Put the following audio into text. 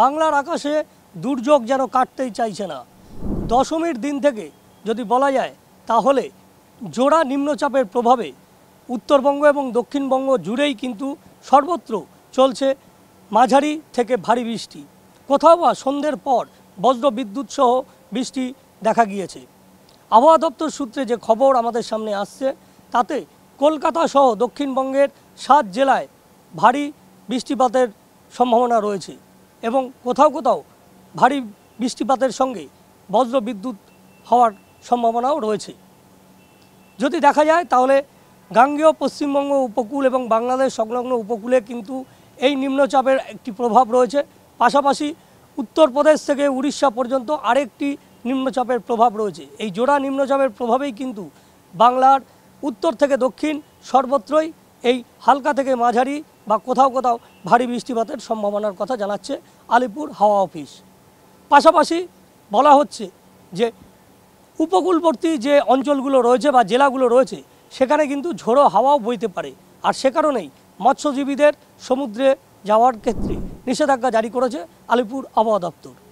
বাংলার আকাশে দুর্যোগ যেন কাটতেই চাইছে না দশমীর দিন থেকে যদি বলা যায় তাহলে জোড়া নিম্নচাপের প্রভাবে উত্তরবঙ্গ এবং দক্ষিণবঙ্গ জুড়েই কিন্তু সর্বত্র চলছে মাঝারি থেকে ভারী বৃষ্টি কোথাও বা সন্ধ্যের পর বজ্র বিদ্যুৎ সহ বৃষ্টি দেখা গিয়েছে আবহাওয়া দপ্তর সূত্রে যে খবর আমাদের সামনে আসছে তাতে কলকাতা সহ দক্ষিণবঙ্গের সাত জেলায় ভারী বৃষ্টিপাতের সম্ভাবনা রয়েছে এবং কোথাও কোথাও ভারী বৃষ্টিপাতের সঙ্গে বজ্র বিদ্যুৎ হওয়ার সম্ভাবনাও রয়েছে যদি দেখা যায় তাহলে গাঙ্গেয় পশ্চিমবঙ্গ উপকূল এবং বাংলাদেশ সংলগ্ন উপকূলে কিন্তু এই নিম্নচাপের একটি প্রভাব রয়েছে পাশাপাশি উত্তরপ্রদেশ থেকে উড়িষ্যা পর্যন্ত আরেকটি নিম্নচাপের প্রভাব রয়েছে এই জোড়া নিম্নচাপের প্রভাবেই কিন্তু বাংলার উত্তর থেকে দক্ষিণ সর্বত্রই এই হালকা থেকে মাঝারি বা কোথাও কোথাও ভারী বৃষ্টিপাতের সম্ভাবনার কথা জানাচ্ছে আলিপুর হাওয়া অফিস পাশাপাশি বলা হচ্ছে যে উপকূলবর্তী যে অঞ্চলগুলো রয়েছে বা জেলাগুলো রয়েছে সেখানে কিন্তু ঝোড়ো হাওয়াও বইতে পারে আর সে কারণেই মৎস্যজীবীদের সমুদ্রে যাওয়ার ক্ষেত্রে নিষেধাজ্ঞা জারি করেছে আলিপুর আবহাওয়া দপ্তর